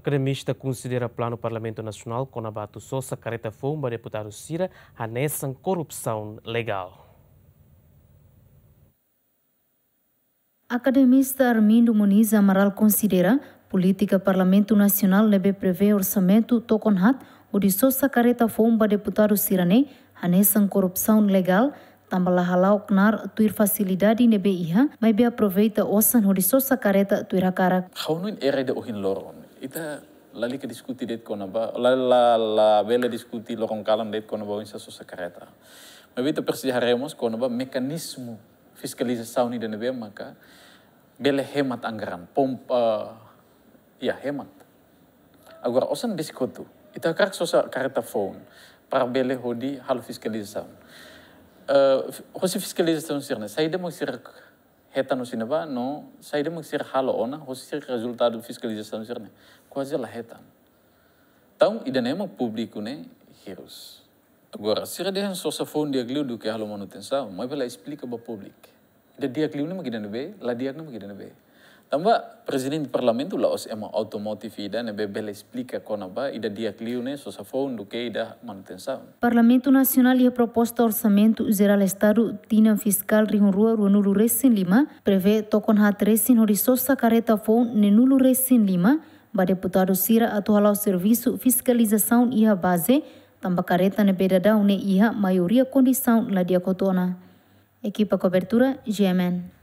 Academista considera plano Parlamento Nacional com abato careta sacareta fomba deputado Cira anessam corrupção legal. Academista Armindo Muniz Amaral considera política Parlamento Nacional leve prevê orçamento toconhat o de só Careta fomba deputado Cirane né? anessam corrupção legal tambala halau knar tuir facilidade nebe iha, mas be aproveita osan horisosa careta tuira cara. Haunuin de ohin loron. ita ke diskuti det kona ba la la la bela discuti lokong kalam det kona ba insa sosa kareta ma vita haremos kona ba mekanisme fiskalização ni maka bela hemat anggaran pompa eh, ya hemat agora osan diskutu ita karak sosa kareta phone para bela hodi hal fiskalisasi. uh, eh, hosi fiskalização sirna saida mo sirak no sinava no mo sir halo ona sir resultado fiscalização ne quase la hetan então idanema publico ne hirus agora sir e de sosa fon dia glu do que halo manutenção mo vela explica ba público da dia glu ne magidane be la dia ne magidane be Tamba presidente parlamento la os ema automotividad ne bebe le explica kona ba ida dia kliune so sa fon do que ida manutenção. Parlamento Nacional ia proposta orçamento geral staru tina fiskal rihun rua rua nulu resin lima preve tokon hat resin horisosa careta fon ne nulu resin lima ba deputado Sira atuhalau servisu fiscalização ia base tamba careta ne beda daune ia mayoria condição la dia cotona. Equipa cobertura GMN.